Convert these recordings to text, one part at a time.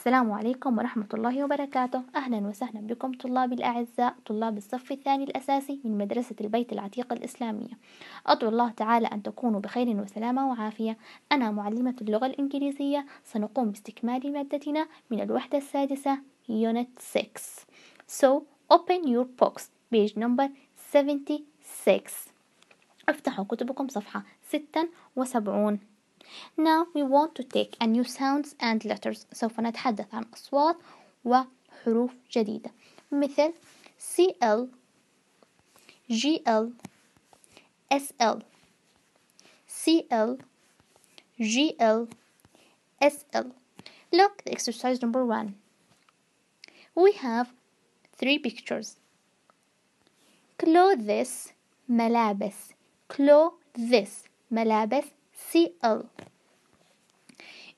السلام عليكم ورحمة الله وبركاته أهلا وسهلا بكم طلابي الأعزاء طلاب الصف الثاني الأساسي من مدرسة البيت العتيق الإسلامية أدعو الله تعالى أن تكونوا بخير وسلامة وعافية أنا معلمة اللغة الإنجليزية سنقوم باستكمال مادتنا من الوحدة السادسة Unit 6 So open your books page number 76 افتحوا كتبكم صفحة 76 Now we want to take a new sounds and letters سوف نتحدث عن أصوات وحروف جديدة مثل CL GL SL CL GL SL Look the exercise number one. We have three pictures. Clothes, ملابس. Clothes, ملابس Cl.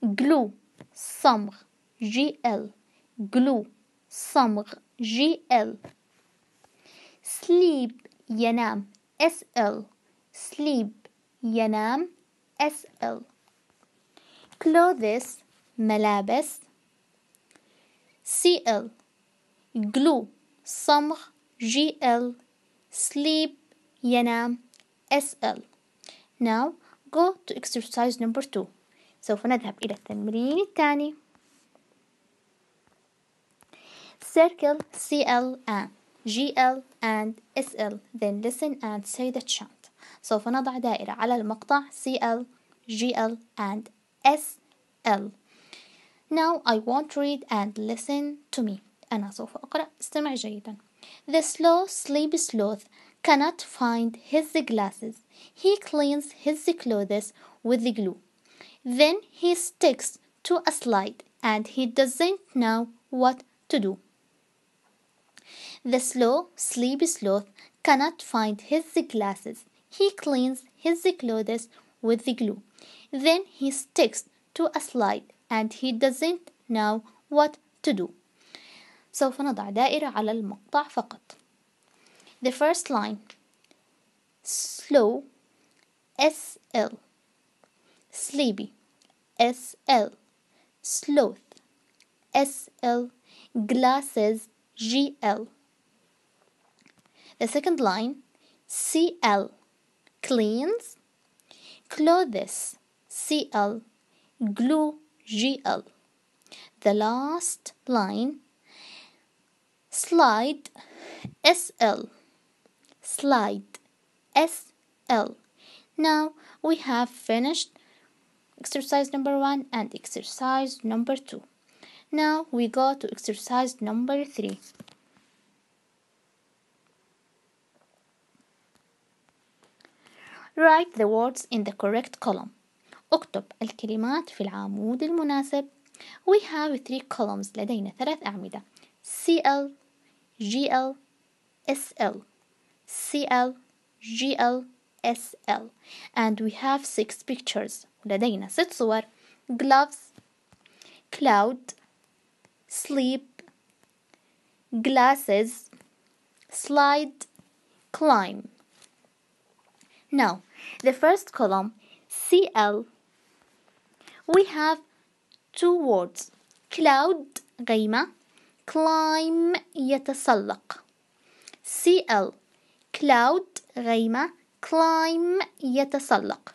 Glue, samr, gl. Glue, samr, gl. Sleep, ينام, sl. Sleep, ينام, sl. Clothes, ملابس. cl. Glue, صمغ GL sleep ينام SL now Go to exercise number two سوف نذهب إلى التمرين الثاني Circle CL and GL and SL Then listen and say the chant سوف نضع دائرة على المقطع CL, GL and SL Now I won't read and listen to me أنا سوف أقرأ استمع جيدا The slow sleep sloth cannot find his glasses. He cleans his clothes with the glue. Then he sticks to a slide and he doesn't know what to do. The slow, sleepy sloth cannot find his glasses. He cleans his clothes with the glue. Then he sticks to a slide and he doesn't know what to do. سوف نضع دائرة على المقطع فقط the first line slow sl sleepy sl sloth sl glasses gl the second line cl cleans clothes cl glue gl the last line slide sl slide SL. Now we have finished exercise number one and exercise number two. Now we go to exercise number three. Write the words in the correct column. اكتب الكلمات في العمود المناسب. We have three columns لدينا ثلاث أعمدة CL, GL, SL. CL GL SL and we have six pictures لدينا ست صور gloves cloud sleep glasses slide climb now the first column CL we have two words cloud غيمة climb يتسلق CL cloud غيمة climb يتسلق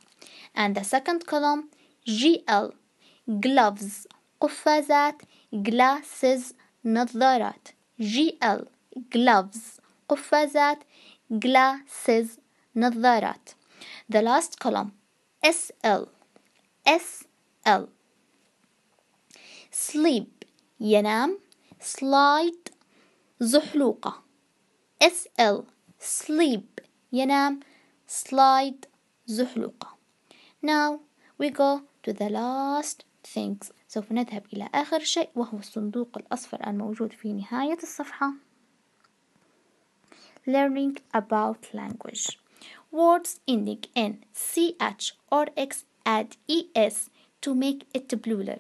and the second column GL gloves قفازات glasses نظارات GL gloves قفازات glasses نظارات the last column SL SL sleep ينام slide زحلوقة SL sleep ينام slide زحلقة now we go to the last things سوف نذهب إلى آخر شيء وهو الصندوق الأصفر الموجود في نهاية الصفحة learning about language words ending in ch or x add es to make it plural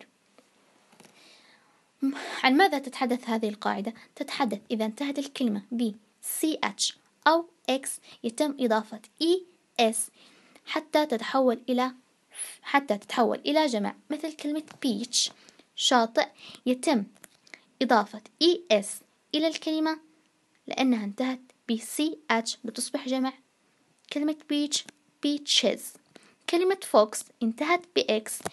عن ماذا تتحدث هذه القاعدة؟ تتحدث إذا انتهت الكلمة ب ch أو X يتم إضافة ES حتى تتحول إلى حتى تتحول إلى جمع مثل كلمة بيتش شاطئ يتم إضافة ES إلى الكلمة لأنها انتهت ب CH بتصبح جمع كلمة بيتش بيتشز كلمة فوكس انتهت ب X